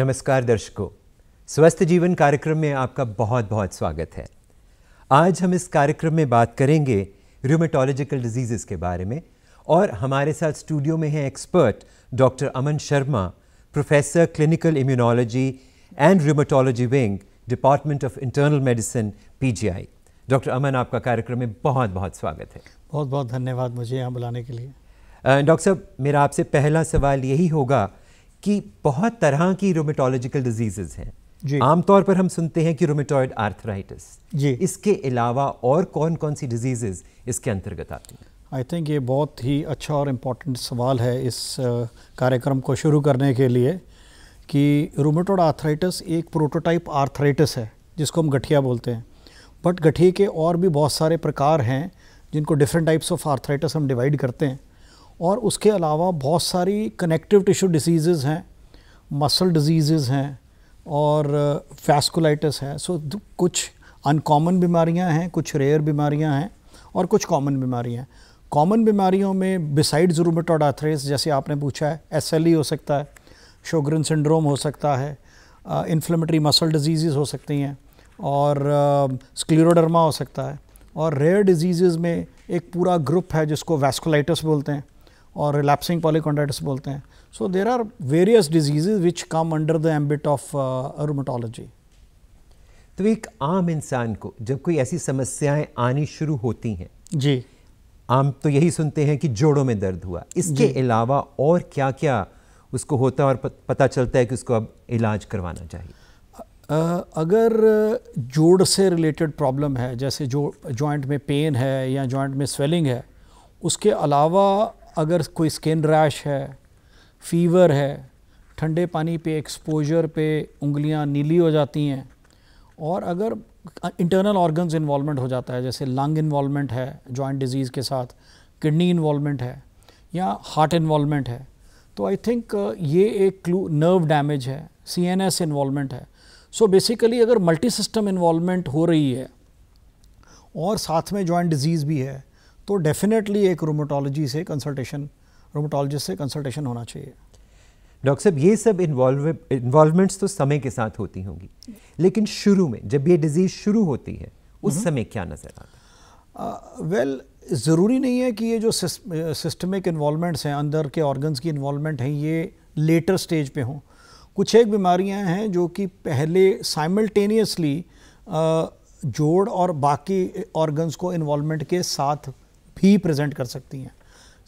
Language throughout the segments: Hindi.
नमस्कार दर्शकों स्वस्थ जीवन कार्यक्रम में आपका बहुत बहुत स्वागत है आज हम इस कार्यक्रम में बात करेंगे रूमेटोलॉजिकल डिजीजेस के बारे में और हमारे साथ स्टूडियो में हैं expert doctor Aman Sharma professor clinical immunology and rheumatology wing department of internal medicine P doctor Aman आपका कार्यक्रम में बहुत बहुत स्वागत है बहुत बहुत धन्यवाद मुझे यहाँ बुलाने के लिए डॉक्टर साहब मेरा आपसे पहला सवाल यही होगा कि बहुत तरह की रोमेटोलॉजिकल डिजीजेज हैं आमतौर पर हम सुनते हैं कि रोमेटॉयड आर्थराइटिस जी इसके अलावा और कौन कौन सी डिजीजेज इसके अंतर्गत आती हैं आई थिंक ये बहुत ही अच्छा और इम्पोर्टेंट सवाल है इस कार्यक्रम को शुरू करने के लिए कि रोमेटोड आर्थराइटिस एक प्रोटोटाइप आर्थराइटिस है जिसको हम गठिया बोलते हैं बट गठिए के और भी बहुत सारे प्रकार हैं जिनको डिफरेंट टाइप्स ऑफ आर्थराइटिस हम डिवाइड करते हैं और उसके अलावा बहुत सारी कनेक्टिव टिश्यू डिजीज़ हैं मसल डिजीज़ हैं और फैस्कुलाइटिस uh, है सो so, कुछ अनकॉमन बीमारियां हैं कुछ रेयर बीमारियां हैं और कुछ कॉमन बीमारियां हैं कॉमन बीमारियों में बिसाइड रूमेटॉड आथरेस जैसे आपने पूछा है एस e हो सकता है शोग्रन सिंड्रोम हो सकता है इन्फ्लेमेटरी मसल डिजीज़ हो सकती हैं और स्क्लेरोडर्मा uh, हो सकता है और रेयर डिजीज़ में एक पूरा ग्रुप है जिसको वैस्कुलाइटिस बोलते हैं और relapsing polychondritis बोलते हैं so there are various disease which come under the ambit of uh, तो एक आम इंसान को जब कोई ऐसी समस्याएं आनी शुरू होती हैं जी आम तो यही सुनते हैं कि जोड़ों में दर्द हुआ इसके अलावा और क्या क्या उसको होता है और पता चलता है कि उसको अब इलाज करवाना चाहिए अगर जोड़ से रिलेटेड प्रॉब्लम है जैसे जो जॉइंट में पेन है या जॉइंट में स्वेलिंग है उसके अलावा अगर कोई स्किन रैश है फीवर है ठंडे पानी पे एक्सपोजर पे उंगलियां नीली हो जाती हैं और अगर इंटरनल ऑर्गन्स इन्वॉलमेंट हो जाता है जैसे लंग इन्वॉलमेंट है जॉइंट डिजीज़ के साथ किडनी इन्वॉलमेंट है या हार्ट इन्वॉलमेंट है तो आई थिंक ये एक क्लू नर्व डैमेज है सी एन एस इन्वॉलमेंट है सो so बेसिकली अगर मल्टी सिस्टम इन्वॉलमेंट हो रही है और साथ में जॉइंट डिजीज़ भी है तो डेफिनेटली एक रोमोटोलॉजी से कंसल्टेशन रोमोटोलॉजिस्ट से कंसल्टेशन होना चाहिए डॉक्टर साहब ये सब इन्वॉल्व इन्वॉल्वमेंट्स तो समय के साथ होती होंगी लेकिन शुरू में जब ये डिजीज़ शुरू होती है उस हम्म। समय क्या नज़र आता है वेल ज़रूरी नहीं है कि ये जो सिस्टमिक इन्वॉलमेंट्स हैं अंदर के ऑर्गन्स की इन्वॉलमेंट हैं ये लेटर स्टेज पे हों कुछ एक बीमारियां हैं जो कि पहले साइमल्टेनियसली जोड़ और बाकी ऑर्गन्स को इन्वॉलमेंट के साथ भी प्रेजेंट कर सकती हैं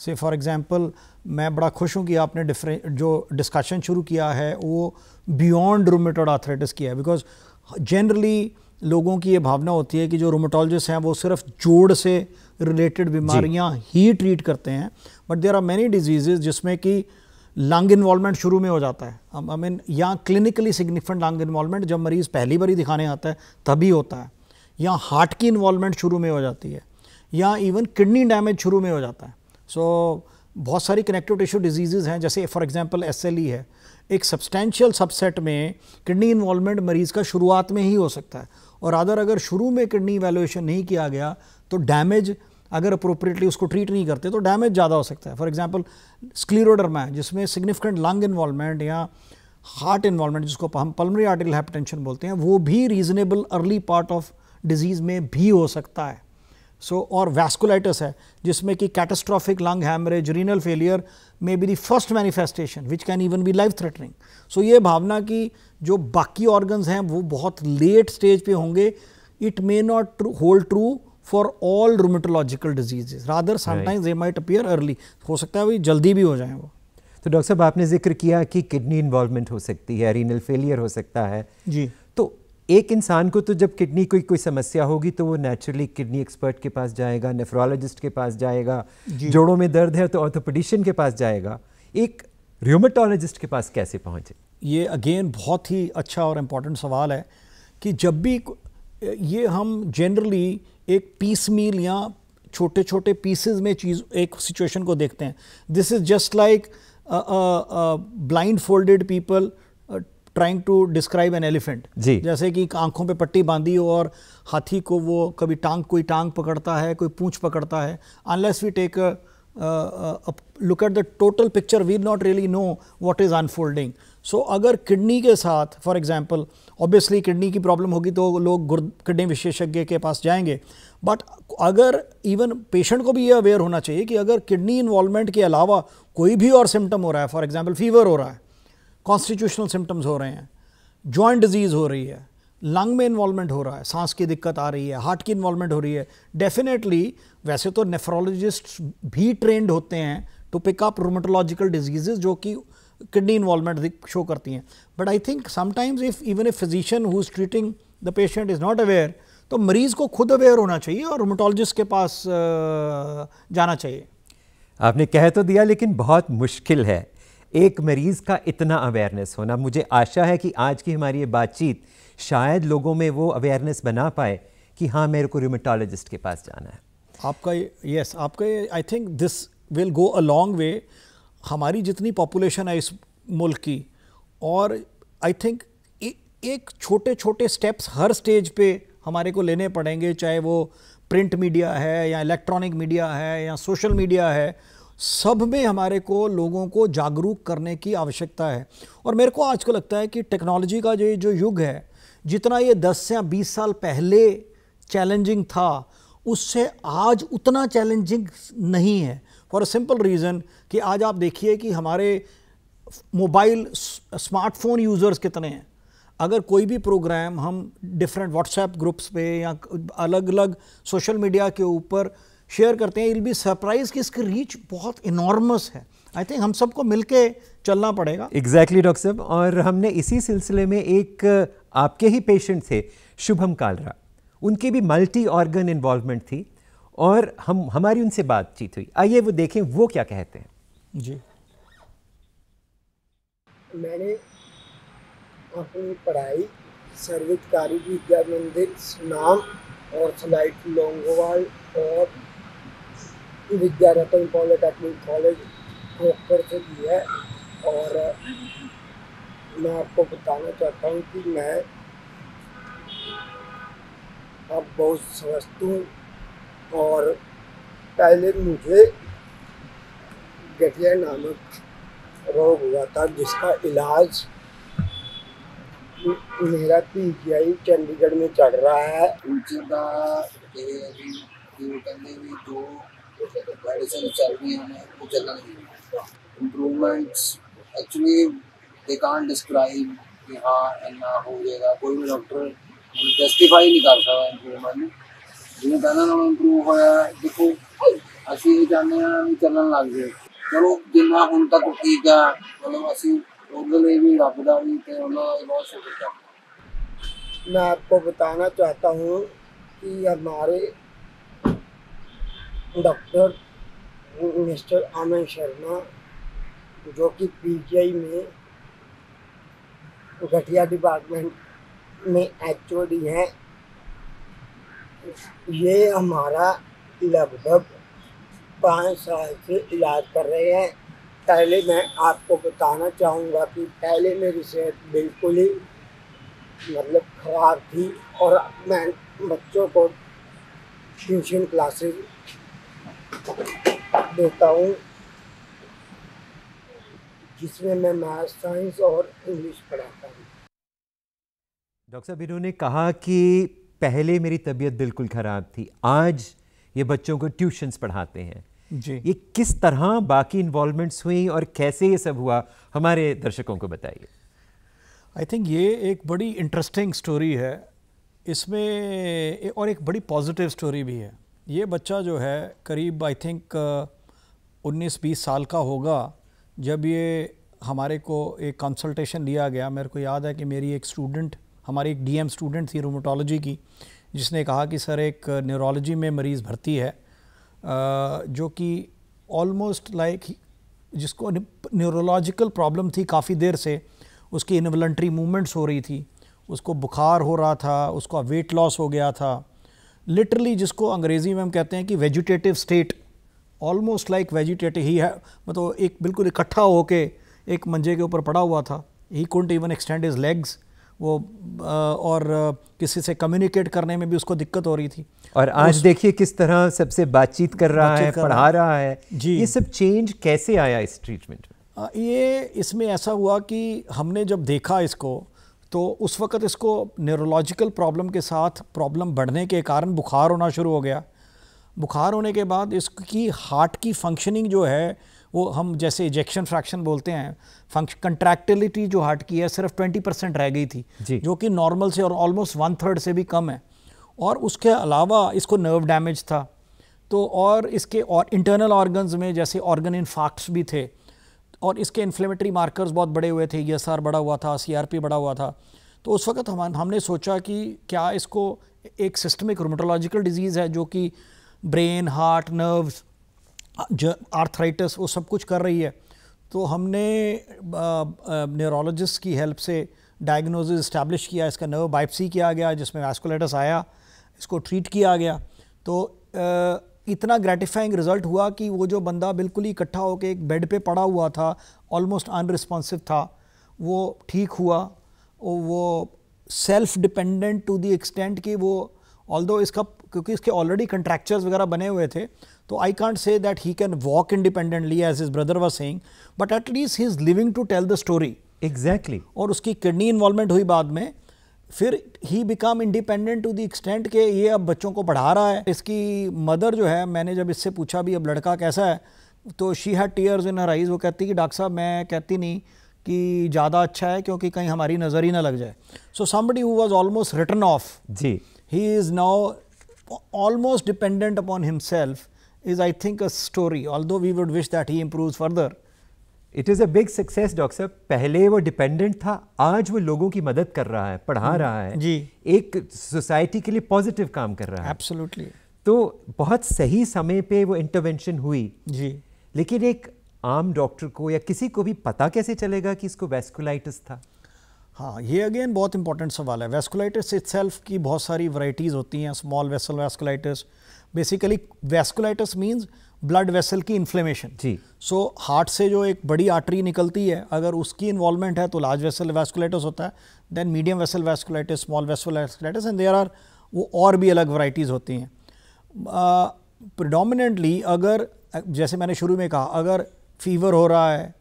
से फॉर एग्ज़ाम्पल मैं बड़ा खुश हूँ कि आपने डिफरेंट जो डिस्कशन शुरू किया है वो बियॉन्ड रोमेटोड आर्थराइटिस किया है बिकॉज जनरली लोगों की ये भावना होती है कि जो रोमेटोलॉजिस्ट हैं वो सिर्फ जोड़ से रिलेटेड बीमारियां ही ट्रीट करते हैं but there are many diseases जिसमें कि लंग इन्वॉलमेंट शुरू में हो जाता है आई मीन या क्लिनिकली सिग्निफिकेंट लंग इन्वॉलमेंट जब मरीज़ पहली बार ही दिखाने आता है तभी होता है या हार्ट की इन्वॉलमेंट शुरू में हो जाती है या इवन किडनी डैमेज शुरू में हो जाता है सो so, बहुत सारी कनेक्टिव टिश्यू डिजीज़ हैं जैसे फॉर एग्जांपल एसएलई है एक सब्सटैशियल सबसेट में किडनी इन्वॉल्वमेंट मरीज़ का शुरुआत में ही हो सकता है और अदर अगर शुरू में किडनी वैल्यूएशन नहीं किया गया तो डैमेज अगर अप्रोप्रिएटली उसको ट्रीट नहीं करते तो डैमेज ज़्यादा हो सकता है फॉर एग्जाम्पल स्क्लीरोडरमा जिसमें सिग्निफिकेंट लंग इन्वॉल्वमेंट या हार्ट इन्वॉल्वमेंट जिसको हम पल्मरी आर्टिकल हाइपरटेंशन बोलते हैं वो भी reasonable early part of disease में भी हो सकता है सो so, और वैस्कुलाइटिस है जिसमें कि catastrophic lung haemorrhage renal failure may be the first manifestation which can even be life threatening so ये भावना कि जो बाकी ऑर्गन्स हैं वो बहुत लेट स्टेज पे होंगे it may not hold true for all rheumatological diseases rather sometimes they might appear early हो सकता है वही जल्दी भी हो जाए वो तो डॉक्टर साहब आपने जिक्र किया कि किडनी इन्वॉल्वमेंट हो सकती है रीनल फेलियर हो सकता है जी एक इंसान को तो जब किडनी कोई कोई समस्या होगी तो वो नेचुरली किडनी एक्सपर्ट के पास जाएगा नेफ्रोलॉजिस्ट के पास जाएगा जोड़ों में दर्द है तो ऑर्थोपेडिशियन के पास जाएगा एक र्यूमेटोलॉजिस्ट के पास कैसे पहुँचे ये अगेन बहुत ही अच्छा और इम्पॉर्टेंट सवाल है कि जब भी ये हम जनरली एक पीस मील या छोटे छोटे पीसेज में चीज़ एक सिचुएशन को देखते हैं this is just like blindfolded people trying to describe an elephant जी जैसे कि आंखों पे पट्टी बांधी हो और हाथी को वो कभी टांग कोई टांग पकड़ता है कोई पूंछ पकड़ता है unless we take look at the total picture we not really know what is unfolding so अगर किडनी के साथ फॉर एग्जाम्पल ऑब्वियसली किडनी की प्रॉब्लम होगी तो लोग गुर्द किडनी विशेषज्ञ के पास जाएंगे बट अगर इवन पेशेंट को भी ये अवेयर होना चाहिए कि अगर किडनी इन्वॉलमेंट के अलावा कोई भी और सिम्टम हो रहा है फॉर एग्जाम्पल फीवर हो रहा है कॉन्स्टिट्यूशनल सिम्टम्स हो रहे हैं जॉइंट डिजीज़ हो रही है लंग में इन्वॉलमेंट हो रहा है सांस की दिक्कत आ रही है हार्ट की इन्वॉलमेंट हो रही है डेफिनेटली वैसे तो नेफ्रोलॉजिस्ट भी ट्रेंड होते हैं to pick up rheumatological diseases जो कि किडनी इन्वॉलमेंट शो करती हैं but I think sometimes if even a physician who is treating the patient is not aware तो मरीज़ को खुद अवेयर होना चाहिए और रोमोटोलॉजिस्ट के पास जाना चाहिए आपने कह तो दिया लेकिन बहुत मुश्किल है एक मरीज़ का इतना अवेयरनेस होना मुझे आशा है कि आज की हमारी ये बातचीत शायद लोगों में वो अवेयरनेस बना पाए कि हाँ मेरे को रूमेटोलॉजिस्ट के पास जाना है आपका यस आपका I think this will go a long way हमारी जितनी पॉपुलेशन है इस मुल्क की और आई थिंक एक छोटे छोटे स्टेप्स हर स्टेज पे हमारे को लेने पड़ेंगे चाहे वो प्रिंट मीडिया है या इलेक्ट्रॉनिक मीडिया है या सोशल मीडिया है सब में हमारे को लोगों को जागरूक करने की आवश्यकता है और मेरे को आज को लगता है कि टेक्नोलॉजी का जो जो युग है जितना ये 10 या 20 साल पहले चैलेंजिंग था उससे आज उतना चैलेंजिंग नहीं है फॉर अ सिंपल रीज़न कि आज आप देखिए कि हमारे मोबाइल स्मार्टफोन यूज़र्स कितने हैं अगर कोई भी प्रोग्राम हम डिफरेंट व्हाट्सएप ग्रुप्स पे या अलग अलग सोशल मीडिया के ऊपर शेयर करते हैं इल बी सरप्राइज कि इसकी रीच बहुत इनॉर्मस है आई थिंक हम सबको मिलके चलना पड़ेगा एग्जैक्टली डॉक्टर साहब और हमने इसी सिलसिले में एक आपके ही पेशेंट थे शुभम कालरा उनकी भी मल्टी ऑर्गन इन्वॉल्वमेंट थी और हम हमारी उनसे बातचीत हुई आइए वो देखें वो क्या कहते हैं जी मैंने अपनी पढ़ाई सर्वित विद्या मंदिर नाम और सलाइट लोंगोवाल और विद्या रतन पॉलिटेक्निक कॉलेज रोकपुर से की है और मैं आपको बताना चाहता हूँ कि मैं अब बहुत स्वस्थ हूँ और पहले मुझे गठिया नामक रोग हुआ था जिसका इलाज मेरा पी जी आई चंडीगढ़ में चल रहा है मेडिसिन चल रही हैं वो चलना नहीं improvements actually they can't describe कि हाँ इतना हो जाएगा कोई भी डॉक्टर जस्टिफाई नहीं कर सकता इम्प्रूवमेंट ਜਿਵੇਂ ਪਹਿਲਾਂ ਨਾਲੋਂ ਇੰਪਰੂਵ ਹੋਇਆ ਦੇਖੋ ਅਸੀਂ ਇਹ ਚਾਹੁੰਦੇ ਹਾਂ ਵੀ ਚੱਲਣ ਲੱਗ ਜਾਏ ਚਲੋ ਜਿੰਨਾ ਹੁਣ ਤੱਕ ਠੀਕ ਆ ਮਤਲਬ ਅਸੀਂ ਉਹਦੇ ਲਈ ਵੀ ਰੱਬ ਦਾ ਵੀ ਤੇ ਉਹਨਾਂ मैं आपको बताना चाहता हूँ कि हमारे डॉक्टर मिस्टर आनंद शर्मा जो कि पीजीआई में घटिया डिपार्टमेंट में एच ओ डी हैं ये हमारा लगभग पाँच साल से इलाज कर रहे हैं पहले मैं आपको बताना चाहूँगा कि पहले मेरी सेहत बिल्कुल ही मतलब ख़राब थी और मैं बच्चों को ट्यूशन क्लासेस देता हूँ जिसमें मैं मैथ साइंस और इंग्लिश पढ़ाता हूँ डॉक्टर साहब इन्होंने कहा कि पहले मेरी तबीयत बिल्कुल ख़राब थी आज ये बच्चों को ट्यूशन्स पढ़ाते हैं जी ये किस तरह बाकी इन्वॉल्वमेंट्स हुई और कैसे ये सब हुआ हमारे दर्शकों को बताइए आई थिंक ये एक बड़ी इंटरेस्टिंग स्टोरी है इसमें और एक बड़ी पॉजिटिव स्टोरी भी है ये बच्चा जो है करीब आई थिंक उन्नीस बीस साल का होगा जब ये हमारे को एक कंसल्टेशन दिया गया मेरे को याद है कि मेरी एक स्टूडेंट हमारी एक डीएम स्टूडेंट थी रोमोटोलॉजी की जिसने कहा कि सर एक न्यूरोलॉजी में मरीज़ भर्ती है जो कि ऑलमोस्ट लाइक जिसको न्यूरोलॉजिकल प्रॉब्लम थी काफ़ी देर से उसकी इनवलेंट्री मूवमेंट्स हो रही थी उसको बुखार हो रहा था उसका वेट लॉस हो गया था लिटरली जिसको अंग्रेज़ी में हम कहते हैं कि vegetative state almost like vegetative ही है मतलब एक बिल्कुल इकट्ठा होके एक मंजे के ऊपर पड़ा हुआ था he couldn't even extend his legs वो और किसी से कम्युनिकेट करने में भी उसको दिक्कत हो रही थी और आज देखिए किस तरह सबसे बातचीत कर रहा है कर पढ़ा रहा है जी ये सब चेंज कैसे आया इस ट्रीटमेंट में ये इसमें ऐसा हुआ कि हमने जब देखा इसको तो उस वक़्त इसको न्यूरोलॉजिकल प्रॉब्लम के साथ प्रॉब्लम बढ़ने के कारण बुखार होना शुरू हो गया बुखार होने के बाद इसकी हार्ट की फंक्शनिंग जो है वो हम जैसे इजेक्शन फ्रैक्शन बोलते हैं फंक्श कंट्रैक्टिलिटी जो हार्ट की है सिर्फ ट्वेंटी परसेंट रह गई थी जो कि नॉर्मल से और ऑलमोस्ट वन थर्ड से भी कम है और उसके अलावा इसको नर्व डैमेज था तो और इसके और इंटरनल ऑर्गन्स में जैसे ऑर्गन इन्फाक्ट्स भी थे और इसके इन्फ्लेमेटरी मार्कर्स बहुत बड़े हुए थे ई e बढ़ा हुआ था सी बढ़ा हुआ था तो उस वक्त हम हमने सोचा कि क्या इसको एक सिस्टमिक रोमेटोलॉजिकल डिजीज़ है जो कि ब्रेन हार्ट नर्व्स आर्थराइटिस वो सब कुछ कर रही है तो हमने न्यूरोलॉजिस्ट की हेल्प से डायग्नोसिस इस्टेब्लिश किया इसका नर्व बाइपसी किया गया जिसमें वैस्कुलेटस आया इसको ट्रीट किया गया तो आ, इतना ग्रेटिफाइंग रिजल्ट हुआ कि वो जो बंदा बिल्कुल ही इकट्ठा होकर एक बेड पे पड़ा हुआ था ऑलमोस्ट अनरिस्पॉन्सिव था वो ठीक हुआ वो self dependent to the extent कि वो ऑल इसका क्योंकि इसके ऑलरेडी कंट्रैक्चर्स वगैरह बने हुए थे तो I can't say that he can walk independently as his brother was saying but at least he is living to tell the story exactly और उसकी किडनी इन्वॉल्वमेंट हुई बाद में फिर he become independent to the extent के ये अब बच्चों को पढ़ा रहा है इसकी मदर जो है मैंने जब इससे पूछा भी अब लड़का कैसा है तो she had tears in her eyes वो कहती कि डॉक्टर साहब मैं कहती नहीं कि ज़्यादा अच्छा है क्योंकि कहीं हमारी नज़र ही ना लग जाए so somebody who was almost written off जी he is now almost dependent upon himself is I think a story although we would wish that he improve further it is a big success doctor साहब पहले वो डिपेंडेंट था आज वो लोगों की मदद कर रहा है पढ़ा हम्म, रहा है जी एक सोसाइटी के लिए पॉजिटिव काम कर रहा है एब्सोल्युटली तो बहुत सही समय पे वो इंटरवेंशन हुई जी लेकिन एक आम डॉक्टर को या किसी को भी पता कैसे चलेगा कि इसको वेस्कुलाइटिस था हाँ ये अगेन बहुत इंपॉर्टेंट सवाल है वेस्कुलाइटिस इट्सल्फ की बहुत सारी वराइटीज़ होती हैं small vessel vasculitis basically vasculitis means blood vessel की इन्फ्लेमेशन जी सो so, हार्ट से जो एक बड़ी आर्टरी निकलती है अगर उसकी इन्वॉल्वमेंट है तो लार्ज वेसल वैस्कुलाइटिस होता है then medium vessel vasculitis small vessel vasculitis and there are वो और भी अलग वराइटीज़ होती हैं प्रडोमिनेंटली uh, अगर जैसे मैंने शुरू में कहा अगर फीवर हो रहा है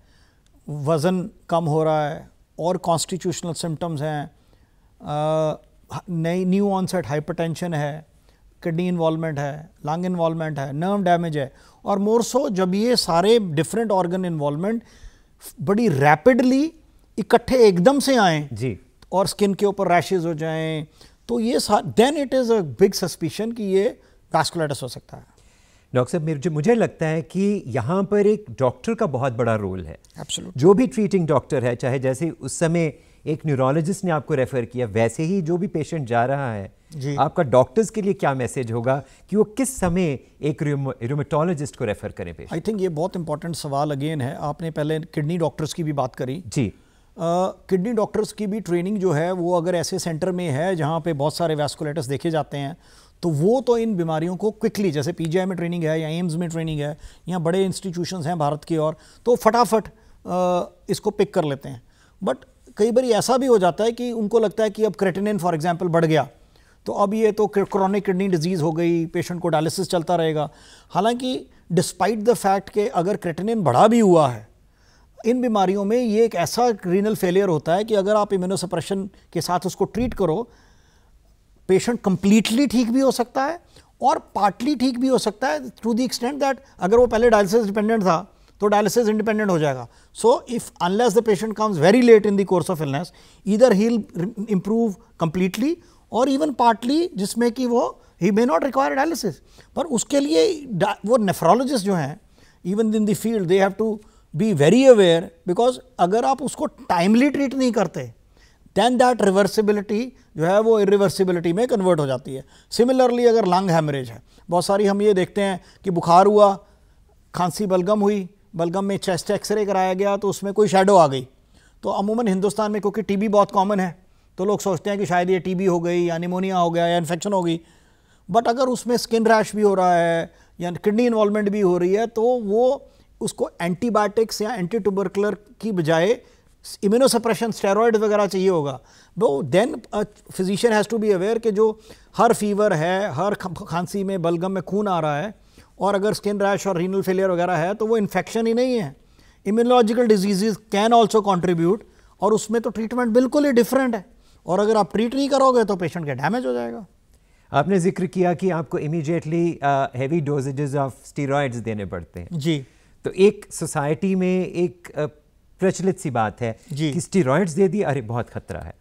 वज़न कम हो रहा है और कॉन्स्टिट्यूशनल सिम्टम्स हैं नई न्यू ऑनसेट हाइपरटेंशन है किडनी इन्वॉलमेंट है लंग इन्वॉलमेंट है नर्व डैमेज है और मोरसो जब ये सारे डिफरेंट ऑर्गन इन्वॉल्वमेंट बड़ी रैपिडली इकट्ठे एकदम से आए जी और स्किन के ऊपर रैशेज हो जाएं तो ये then it is a big suspicion कि ये वास्कुलाइटिस हो सकता है डॉक्टर साहब मुझे मुझे लगता है कि यहाँ पर एक डॉक्टर का बहुत बड़ा रोल है Absolutely. जो भी ट्रीटिंग डॉक्टर है चाहे जैसे उस समय एक न्यूरोलॉजिस्ट ने आपको रेफ़र किया वैसे ही जो भी पेशेंट जा रहा है जी आपका डॉक्टर्स के लिए क्या मैसेज होगा कि वो किस समय एक रूमेटोलॉजिस्ट को रेफ़र करें पेशेंट आई थिंक ये बहुत इंपॉर्टेंट सवाल अगेन है आपने पहले किडनी डॉक्टर्स की भी बात करी जी किडनी uh, डॉक्टर्स की भी ट्रेनिंग जो है वो अगर ऐसे सेंटर में है जहाँ पे बहुत सारे वैस्कुलेटर्स देखे जाते हैं तो वो तो इन बीमारियों को क्विकली जैसे पी में ट्रेनिंग है या एम्स में ट्रेनिंग है या बड़े इंस्टीट्यूशंस हैं भारत की और तो फटाफट uh, इसको पिक कर लेते हैं बट कई बार ऐसा भी हो जाता है कि उनको लगता है कि अब क्रेटिनिन फॉर एग्जाम्पल बढ़ गया तो अब ये तो क्रॉनिक किडनी डिजीज़ हो गई पेशेंट को डायलिसिस चलता रहेगा हालांकि डिस्पाइट द फैक्ट के अगर क्रेटिनिन बढ़ा भी हुआ है इन बीमारियों में ये एक ऐसा रीनल फेलियर होता है कि अगर आप इम्यूनोसप्रेशन के साथ उसको ट्रीट करो पेशेंट कम्प्लीटली ठीक भी हो सकता है और पार्टली ठीक भी हो सकता है टू द एक्सटेंट दैट अगर वो पहले डायलिसिस डिपेंडेंट था तो डायलिसिस इंडिपेंडेंट हो जाएगा so if unless the patient comes very late in the course of illness either he improve completely और इवन पार्टली जिसमें कि वो he may not require dialysis पर उसके लिए वो नेफ्रोलॉजिस्ट जो हैं even in the field they have to be very aware because अगर आप उसको टाइमली ट्रीट नहीं करते देन दैट रिवर्सिबिलिटी जो है वो इरिवर्सिबिलिटी में कन्वर्ट हो जाती है सिमिलरली अगर लंग हैमरेज है बहुत सारी हम ये देखते हैं कि बुखार हुआ खांसी बलगम हुई बलगम में चेस्ट एक्सरे कराया गया तो उसमें कोई शेडो आ गई तो अमूमन हिंदुस्तान में क्योंकि टीबी बहुत कॉमन है तो लोग सोचते हैं कि शायद ये टीबी हो गई या निमोनिया हो गया या इन्फेक्शन हो गई बट अगर उसमें स्किन रैश भी हो रहा है या किडनी इन्वॉलमेंट भी हो रही है तो वो उसको एंटीबायोटिक्स या एंटी ट्यूबरकुलर की बजाय इम्यूनोसप्रेशन स्टेरॉयड वगैरह चाहिए होगा वो then physician has to be aware कि जो हर फीवर है हर खांसी में बलगम में खून आ रहा है और अगर स्किन रैश और रीनल फेलियर वगैरह है तो वो इन्फेक्शन ही नहीं है immunological diseases can also contribute और उसमें तो ट्रीटमेंट बिल्कुल ही डिफरेंट है और अगर आप ट्रीट नहीं करोगे तो पेशेंट का डैमेज हो जाएगा आपने जिक्र किया कि आपको immediately heavy dosages of steroids देने पड़ते हैं जी तो एक सोसाइटी में एक uh, प्रचलित सी बात है जी कि स्टीरॉयड्स दे दिए अरे बहुत खतरा है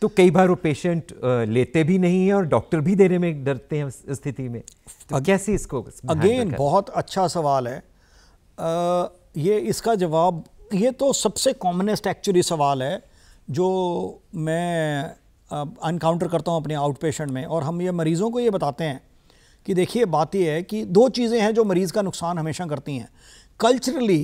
तो कई बार वो पेशेंट लेते भी नहीं है और डॉक्टर भी देने में डरते हैं स्थिति में तो कैसे इसको अगेन बहुत अच्छा सवाल है आ, ये इसका जवाब ये तो सबसे कॉमनेस्ट एक्चुअली सवाल है जो मैं अनकाउंटर करता हूँ अपने आउट पेशेंट में और हम ये मरीज़ों को ये बताते हैं कि देखिए बात यह है कि दो चीज़ें हैं जो मरीज़ का नुकसान हमेशा करती हैं कल्चरली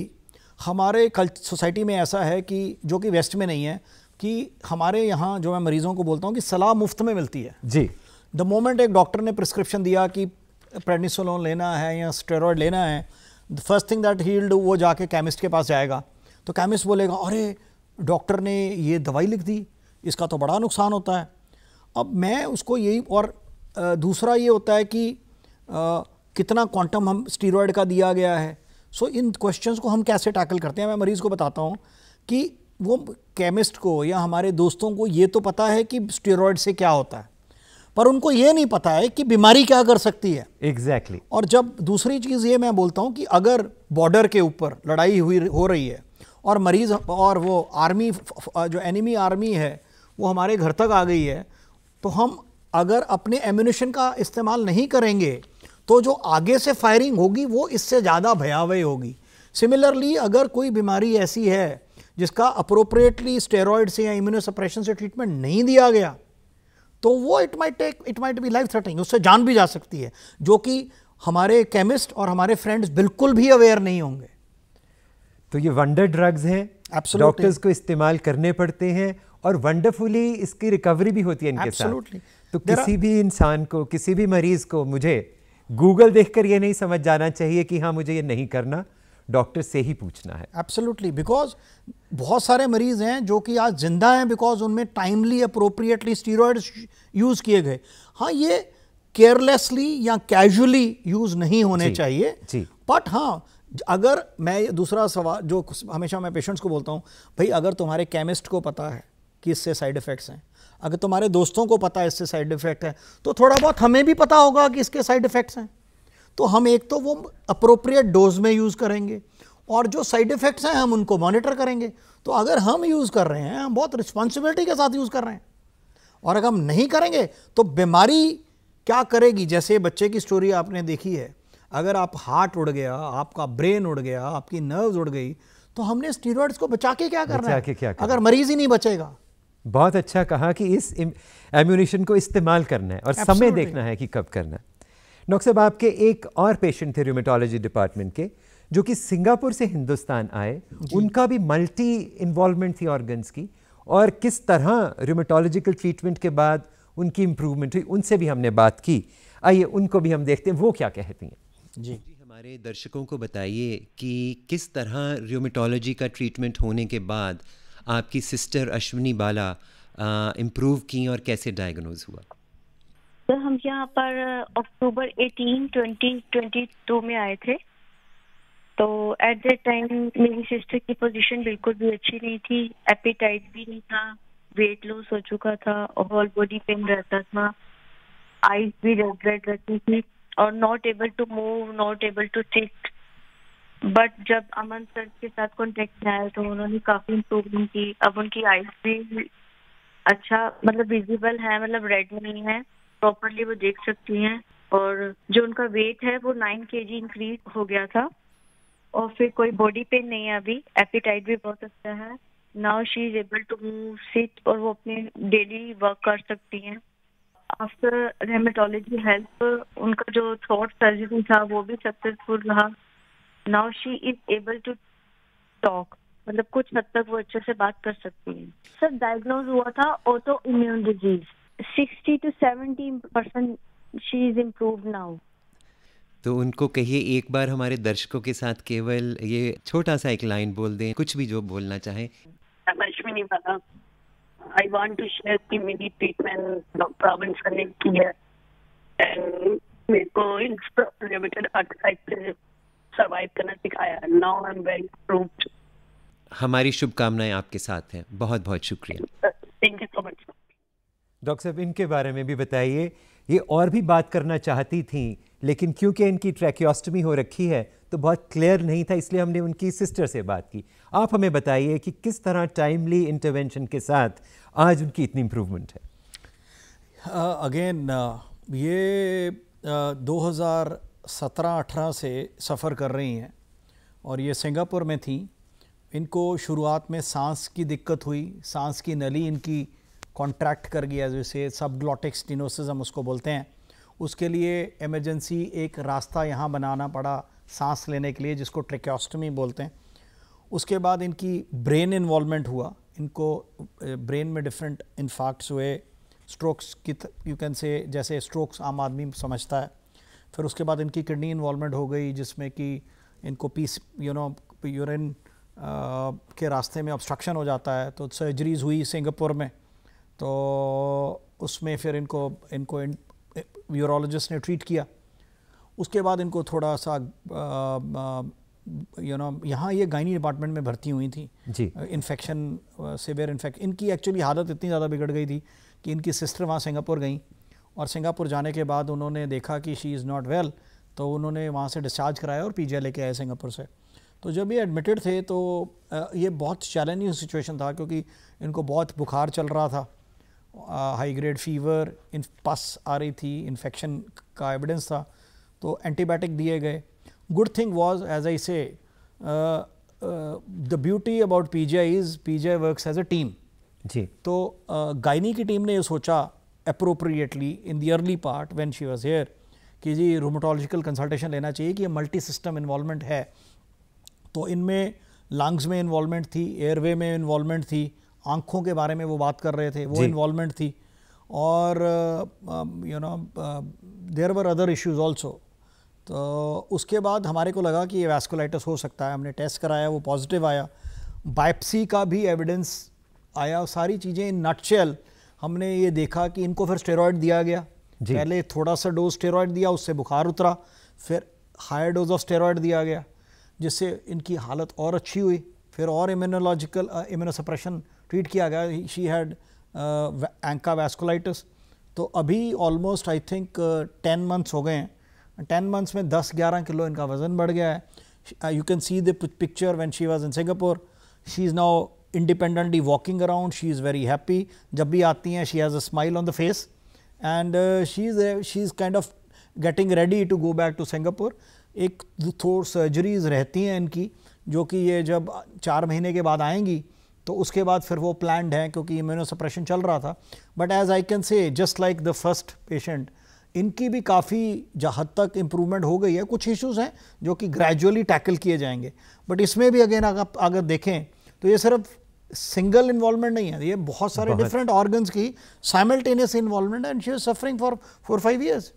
हमारे कल्च सोसाइटी में ऐसा है कि जो कि वेस्ट में नहीं है कि हमारे यहाँ जो मैं मरीजों को बोलता हूँ कि सलाह मुफ्त में मिलती है जी द मोमेंट एक डॉक्टर ने प्रिस्क्रिप्शन दिया कि प्रेडनीसोलोन लेना है या स्टेरॉयड लेना है the first thing that he'll वो जाके केमिस्ट के पास जाएगा तो केमिस्ट बोलेगा अरे डॉक्टर ने ये दवाई लिख दी इसका तो बड़ा नुकसान होता है अब मैं उसको यही और दूसरा ये होता है कि आ, कितना क्वांटम हम स्टीरोड का दिया गया है सो so, इन क्वेश्चंस को हम कैसे टैकल करते हैं मैं मरीज़ को बताता हूँ कि वो केमिस्ट को या हमारे दोस्तों को ये तो पता है कि स्टेरॉयड से क्या होता है पर उनको ये नहीं पता है कि बीमारी क्या कर सकती है एग्जैक्टली exactly. और जब दूसरी चीज़ ये मैं बोलता हूँ कि अगर बॉर्डर के ऊपर लड़ाई हुई हो रही है और मरीज और वो आर्मी जो एनिमी आर्मी है वो हमारे घर तक आ गई है तो हम अगर अपने एम्यूनेशन का इस्तेमाल नहीं करेंगे तो जो आगे से फायरिंग होगी वो इससे ज़्यादा भयावह होगी सिमिलरली अगर कोई बीमारी ऐसी है जिसका अप्रोप्रिएटली स्टेरॉयड से या इम्यूनोसप्रेशन से ट्रीटमेंट नहीं दिया गया तो वो it might take it might be life threatening उससे जान भी जा सकती है जो कि हमारे केमिस्ट और हमारे फ्रेंड्स बिल्कुल भी अवेयर नहीं होंगे तो ये वंडर ड्रग्स हैं डॉक्टर्स को इस्तेमाल करने पड़ते हैं और वंडरफुली इसकी रिकवरी भी होती है इनके साथ तो किसी भी इंसान को किसी भी मरीज को मुझे गूगल देखकर ये नहीं समझ जाना चाहिए कि हाँ मुझे ये नहीं करना डॉक्टर से ही पूछना है एब्सोल्युटली बिकॉज बहुत सारे मरीज हैं जो कि आज जिंदा हैं बिकॉज उनमें टाइमली अप्रोप्रिएटली स्टीरोड्स यूज़ किए गए हाँ ये केयरलेसली या कैजुअली यूज़ नहीं होने जी, चाहिए जी बट हाँ अगर मैं दूसरा सवाल जो हमेशा मैं पेशेंट्स को बोलता हूँ भाई अगर तुम्हारे केमिस्ट को पता है कि इससे साइड इफ़ेक्ट्स हैं अगर तुम्हारे दोस्तों को पता है इससे साइड इफ़ेक्ट है तो थोड़ा बहुत हमें भी पता होगा कि इसके साइड इफ़ेक्ट्स हैं तो हम एक तो वो अप्रोप्रिएट डोज में यूज़ करेंगे और जो साइड इफ़ेक्ट्स हैं हम उनको मॉनिटर करेंगे तो अगर हम यूज़ कर रहे हैं हम बहुत रिस्पॉन्सिबिलिटी के साथ यूज़ कर रहे हैं और अगर हम नहीं करेंगे तो बीमारी क्या करेगी जैसे बच्चे की स्टोरी आपने देखी है अगर आप हार्ट उड़ गया आपका ब्रेन उड़ गया आपकी नर्व्स उड़ गई तो हमने स्टीरोड्स को बचा के क्या करना है क्या अगर मरीज ही नहीं बचेगा बहुत अच्छा कहा कि इस एम्यूनिशन को इस्तेमाल करना है और Absolutely. समय देखना है कि कब करना है डॉक्टर साहब आपके एक और पेशेंट थे रूमेटोलॉजी डिपार्टमेंट के जो कि सिंगापुर से हिंदुस्तान आए उनका भी मल्टी इन्वॉल्वमेंट थी ऑर्गन्स की और किस तरह रूमेटोलॉजिकल ट्रीटमेंट के बाद उनकी इम्प्रूवमेंट हुई उनसे भी हमने बात की आइए उनको भी हम देखते हैं वो क्या कहती हैं जी हमारे दर्शकों को बताइए कि किस तरह र्यूमेटोलॉजी का ट्रीटमेंट होने के बाद आपकी सिस्टर अश्विनी बाला इम्प्रूव की और कैसे डायग्नोज हुआ सर हम यहाँ पर अक्टूबर 18 2022 में आए थे तो एट दैट टाइम मेरी सिस्टर की पोजीशन बिल्कुल भी अच्छी नहीं थी एपेटाइट भी नहीं था वेट लॉस हो चुका था होल बॉडी पेन रहता था आईज भी रेड रेड रहती थी और not able to move not able to sit but जब अमन सर के साथ कॉन्टेक्ट में आया तो उन्होंने काफी इम्प्रूवमेंट की अब उनकी आईज भी अच्छा मतलब विजिबल है मतलब रेड नहीं है प्रॉपरली वो देख सकती हैं और जो उनका वेट है वो नाइन के जी इंक्रीज हो गया था और फिर कोई बॉडी पेन नहीं है अभी एपिटाइट भी बहुत अच्छा है now she is able to move sit और वो अपने डेली वर्क कर सकती हैं आफ्टर रेमेटोलॉजी हेल्प उनका जो थॉट सर्जरी था वो भी सक्सेसफुल रहा now she is able to talk मतलब कुछ हद तक वो अच्छे से बात कर सकती है सर डायग्नोज हुआ था autoimmune disease sixty to seventy percent she is improve now तो उनको कहिए एक बार हमारे दर्शकों के साथ केवल ये छोटा सा एक लाइन बोल दें कुछ भी जो बोलना चाहे आई टू शेयर मेरी ट्रीटमेंट की है एंड सर्वाइव करना सिखाया नाउ आई एम वेरी हमारी शुभकामनाएं आपके साथ हैं बहुत बहुत शुक्रिया डॉक्टर साहब इनके बारे में भी बताइए ये और भी बात करना चाहती थी लेकिन क्योंकि इनकी ट्रैक्योस्टमी हो रखी है तो बहुत क्लियर नहीं था इसलिए हमने उनकी सिस्टर से बात की आप हमें बताइए कि किस तरह टाइमली इंटरवेंशन के साथ आज उनकी इतनी इम्प्रूवमेंट है अगेन uh, uh, ये uh, 2017-18 से सफ़र कर रही हैं और ये सिंगापुर में थी इनको शुरुआत में सांस की दिक्कत हुई सांस की नली इनकी कॉन्ट्रैक्ट कर गया जैसे सबग्लॉटिक स्टिनोसिस हम उसको बोलते हैं उसके लिए एमरजेंसी एक रास्ता यहाँ बनाना पड़ा सांस लेने के लिए जिसको ट्रिकॉस्टमी बोलते हैं उसके बाद इनकी ब्रेन इन्वॉलमेंट हुआ इनको ब्रेन में डिफरेंट इन्फैक्ट्स हुए स्ट्रोक्स की यू कैन से जैसे स्ट्रोक्स आम आदमी समझता है फिर उसके बाद इनकी किडनी इन्वॉलमेंट हो गई जिसमें कि इनको पीस यू नो यूरिन के रास्ते में ऑब्स्ट्रक्शन हो जाता है तो सर्जरीज़ हुई सिंगापुर में तो उसमें फिर इनको इनको इन, यूरोलॉजिस्ट ने ट्रीट किया उसके बाद इनको थोड़ा सा यू नो यहाँ ये गायनी डिपार्टमेंट में भर्ती हुई थी जी इन्फेक्शन सिवियर इन्फेक्ट इनकी एक्चुअली हालत इतनी ज़्यादा बिगड़ गई थी कि इनकी सिस्टर वहाँ सिंगापुर गई और सिंगापुर जाने के बाद उन्होंने देखा कि शी इज़ नॉट वेल तो उन्होंने वहाँ से डिस्चार्ज कराया और पीजीआई लेके आए सिंगापुर से तो जब ये एडमिटेड थे तो ये बहुत चैलेंजिंग सिचुएशन था क्योंकि इनको बहुत बुखार चल रहा था हाई ग्रेड फीवर इन पस आ रही थी इन्फेक्शन का एविडेंस था तो एंटीबायोटिक दिए गए good thing was as I say the beauty about P G I is P G I work as a team जी तो uh, गायनी की टीम ने ये सोचा appropriately in the early part when she was here कि जी रोमोटोलॉजिकल कंसल्टेशन लेना चाहिए कि ये मल्टी सिस्टम इन्वॉलमेंट है तो इनमें लंग्स में इन्वॉलमेंट थी एयरवे में इन्वॉलमेंट थी आँखों के बारे में वो बात कर रहे थे वो इन्वॉलमेंट थी और you know there were other issues also तो उसके बाद हमारे को लगा कि ये वैस्कुलाइटिस हो सकता है हमने टेस्ट कराया वो पॉजिटिव आया बाइपसी का भी एविडेंस आया सारी चीज़ें इन नटशेल हमने ये देखा कि इनको फिर स्टेरॉयड दिया गया पहले थोड़ा सा डोज स्टेरॉयड दिया उससे बुखार उतरा फिर हायर डोज ऑफ स्टेरॉयड दिया गया जिससे इनकी हालत और अच्छी हुई फिर और इम्यूनोलॉजिकल इम्यूनोसप्रेशन uh, ट्रीट किया गया शी हैड एंका वैस्कोलाइटिस तो अभी almost I think ten months हो गए हैं टेन मंथ्स में दस ग्यारह किलो इनका वज़न बढ़ गया है you can see the picture when she was in Singapore she is now independently walking around she is very happy जब भी आती हैं she has a smile on the face and she is she is kind of getting ready to go back to Singapore एक थोड़ सर्जरीज रहती हैं इनकी जो कि ये जब चार महीने के बाद आएंगी तो उसके बाद फिर वो प्लान्ड हैं क्योंकि इम्यूनोसप्रेशन चल रहा था but as I can say just like the first patient इनकी भी काफ़ी जहाँ तक इम्प्रूवमेंट हो गई है कुछ इश्यूज हैं जो कि ग्रेजुअली टैकल किए जाएंगे बट इसमें भी अगेन अगर अगर देखें तो ये सिर्फ सिंगल इन्वॉल्वमेंट नहीं है ये बहुत सारे डिफरेंट ऑर्गन्स की simultaneous involvement and she is suffering for four five years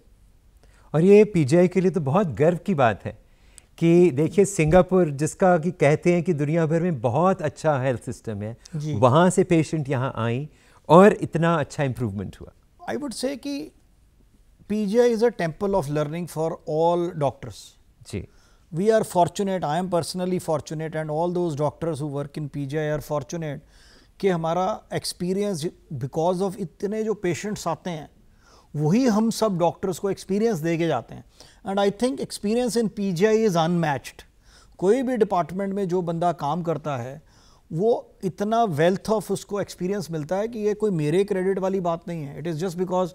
और ये पीजीआई के लिए तो बहुत गर्व की बात है कि देखिए सिंगापुर जिसका कि कहते हैं कि दुनिया भर में बहुत अच्छा हेल्थ सिस्टम है वहाँ से पेशेंट यहाँ आई और इतना अच्छा इम्प्रूवमेंट हुआ आई वुड से कि PGI is a temple of learning for all doctors जी fortunate I am personally fortunate and all those doctors those work in P G I are fortunate कि हमारा एक्सपीरियंस बिकॉज ऑफ इतने जो पेशेंट्स आते हैं वही हम सब डॉक्टर्स को एक्सपीरियंस दे के जाते हैं and I think experience in P G I is unmatched कोई भी डिपार्टमेंट में जो बंदा काम करता है वो इतना वेल्थ ऑफ उसको एक्सपीरियंस मिलता है कि ये कोई मेरे क्रेडिट वाली बात नहीं है इट इज़ जस्ट बिकॉज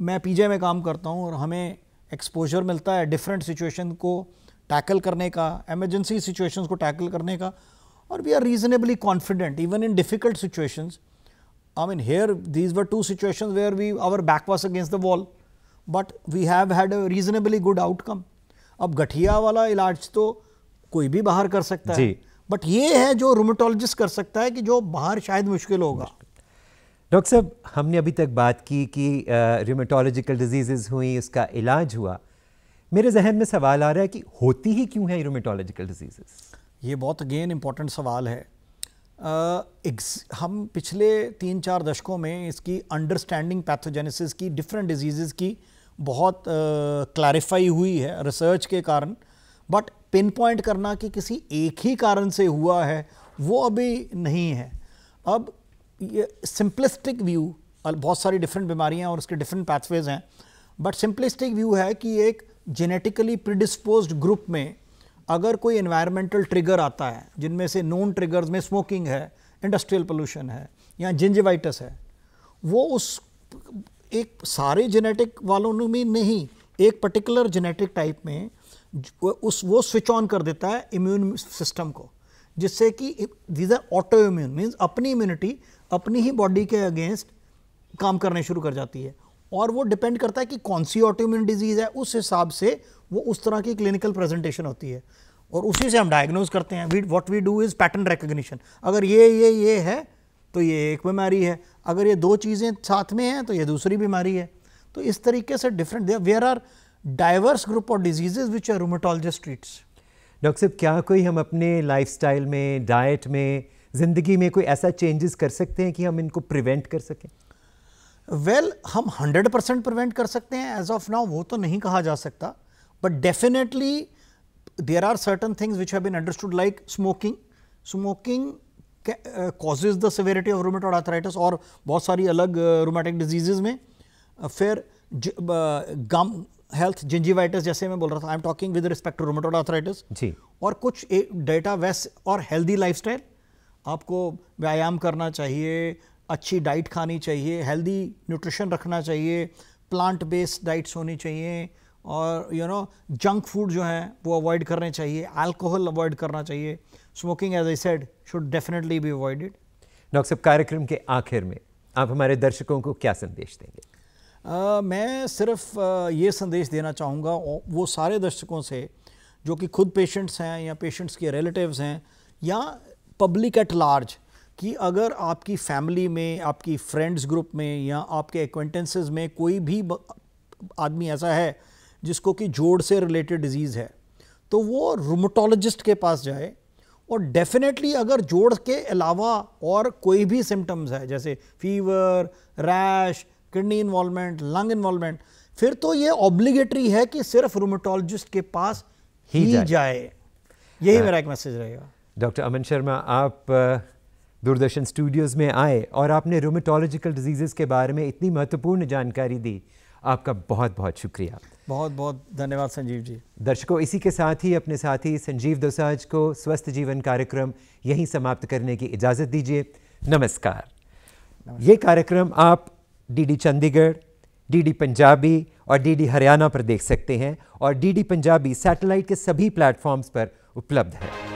मैं आई में काम करता हूँ और हमें एक्सपोजर मिलता है डिफरेंट सिचुएशन को टैकल करने का एमरजेंसी सिचुएशंस को टैकल करने का और we are reasonably confident even in difficult situations I mean here these were two situations where we our back was against the wall but we have had a reasonably good outcome. अब गठिया वाला इलाज तो कोई भी बाहर कर सकता है बट ये है जो रोमेटोलॉजिस्ट कर सकता है कि जो बाहर शायद मुश्किल होगा डॉक्टर साहब हमने अभी तक बात की कि रोमेटोलॉजिकल डिजीज़ हुई उसका इलाज हुआ मेरे जहन में सवाल आ रहा है कि होती ही क्यों है रोमेटोलॉजिकल डिजीजेज ये बहुत अगेन इम्पॉर्टेंट सवाल है हम पिछले तीन चार दशकों में इसकी अंडरस्टैंडिंग पैथोजेनेसिस की डिफरेंट डिजीज़ की बहुत क्लैरिफाई हुई है रिसर्च के कारण बट पिन पॉइंट करना कि किसी एक ही कारण से हुआ है वो अभी नहीं है अब ये सिंपलिस्टिक व्यू बहुत सारी डिफरेंट बीमारियां और उसके डिफरेंट पैथवेज हैं बट सिंपलिस्टिक व्यू है कि एक जेनेटिकली प्रिडिस्पोज ग्रुप में अगर कोई इन्वायरमेंटल ट्रिगर आता है जिनमें से नॉन ट्रिगर्स में स्मोकिंग है इंडस्ट्रियल पोल्यूशन है या जिंजिवाइटस है वो उस एक सारे जेनेटिक वालों में नहीं एक पर्टिकुलर जेनेटिक टाइप में उस वो स्विच ऑन कर देता है इम्यून सिस्टम को जिससे कि these are auto immune means अपनी इम्यूनिटी अपनी ही बॉडी के अगेंस्ट काम करने शुरू कर जाती है और वो डिपेंड करता है कि कौन सी ऑटोम्यून डिजीज़ है उस हिसाब से वो उस तरह की क्लिनिकल प्रेजेंटेशन होती है और उसी से हम डायग्नोज करते हैं we what we do is pattern recognition अगर ये ये ये है तो ये एक बीमारी है अगर ये दो चीज़ें साथ में हैं तो ये दूसरी बीमारी है तो इस तरीके से different where are diverse group of diseases which are rheumatologist treats doctor साहब क्या कोई हम अपने लाइफ में डाइट में ज़िंदगी में कोई ऐसा चेंजेस कर सकते हैं कि हम इनको प्रिवेंट कर सकें वेल well, हम 100 परसेंट प्रिवेंट कर सकते हैं एज ऑफ नाउ वो तो नहीं कहा जा सकता but definitely there are certain things which have been understood like smoking smoking causes the severity of rheumatoid arthritis और बहुत सारी अलग रोमेटिक uh, डिजीजेज में uh, फिर गम हेल्थ जिंजीवाइटिस जैसे मैं बोल रहा था I am talking with respect to rheumatoid arthritis जी और कुछ डेटा वेस्ट और हेल्दी लाइफ आपको व्यायाम करना चाहिए अच्छी डाइट खानी चाहिए हेल्दी न्यूट्रिशन रखना चाहिए प्लांट बेस्ड डाइट्स होनी चाहिए और यू नो जंक फूड जो हैं वो अवॉइड करने चाहिए अल्कोहल अवॉइड करना चाहिए smoking as I said should definitely be avoided doctor साहब कार्यक्रम के आखिर में आप हमारे दर्शकों को क्या संदेश देंगे uh, मैं सिर्फ uh, ये संदेश देना चाहूँगा वो सारे दर्शकों से जो कि खुद पेशेंट्स हैं या पेशेंट्स के रिलेटिव्स हैं या पब्लिक एट लार्ज कि अगर आपकी फैमिली में आपकी फ्रेंड्स ग्रुप में या आपके एक्वेंटेंसेज में कोई भी आदमी ऐसा है जिसको कि जोड़ से रिलेटेड डिजीज़ है तो वो रूमटोलॉजिस्ट के पास जाए और डेफिनेटली अगर जोड़ के अलावा और कोई भी सिम्टम्स है जैसे fever rash kidney involvement lung involvement फिर तो ये ऑब्लिगेटरी है कि सिर्फ रूमटोलॉजिस्ट के पास ही, ही जाए, जाए। यही हाँ। मेरा एक मैसेज रहेगा डॉक्टर अमन शर्मा आप दूरदर्शन स्टूडियोज़ में आए और आपने रोमेटोलॉजिकल डिजीज़ के बारे में इतनी महत्वपूर्ण जानकारी दी आपका बहुत बहुत शुक्रिया बहुत बहुत धन्यवाद संजीव जी दर्शकों इसी के साथ ही अपने साथी संजीव दोसाज को स्वस्थ जीवन कार्यक्रम यहीं समाप्त करने की इजाज़त दीजिए नमस्कार, नमस्कार। ये कार्यक्रम आप डीडी चंडीगढ़ डीडी पंजाबी और डीडी हरियाणा पर देख सकते हैं और डीडी पंजाबी सैटेलाइट के सभी प्लेटफॉर्म्स पर उपलब्ध है